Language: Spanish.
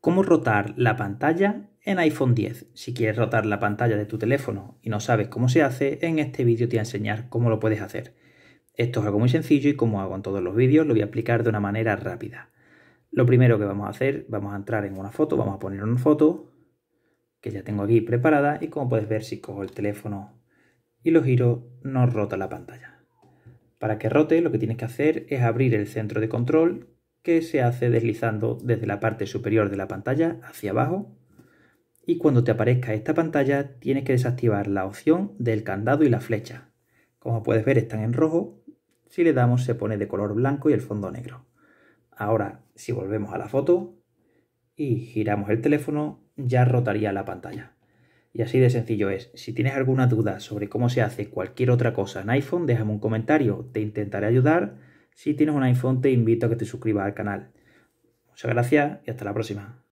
cómo rotar la pantalla en iPhone 10. Si quieres rotar la pantalla de tu teléfono y no sabes cómo se hace, en este vídeo te voy a enseñar cómo lo puedes hacer. Esto es algo muy sencillo y como hago en todos los vídeos lo voy a aplicar de una manera rápida. Lo primero que vamos a hacer, vamos a entrar en una foto, vamos a poner una foto que ya tengo aquí preparada y como puedes ver si cojo el teléfono y lo giro no rota la pantalla. Para que rote lo que tienes que hacer es abrir el centro de control que se hace deslizando desde la parte superior de la pantalla hacia abajo y cuando te aparezca esta pantalla tienes que desactivar la opción del candado y la flecha. Como puedes ver están en rojo, si le damos se pone de color blanco y el fondo negro. Ahora si volvemos a la foto y giramos el teléfono ya rotaría la pantalla. Y así de sencillo es. Si tienes alguna duda sobre cómo se hace cualquier otra cosa en iPhone, déjame un comentario, te intentaré ayudar si tienes una iPhone te invito a que te suscribas al canal. Muchas gracias y hasta la próxima.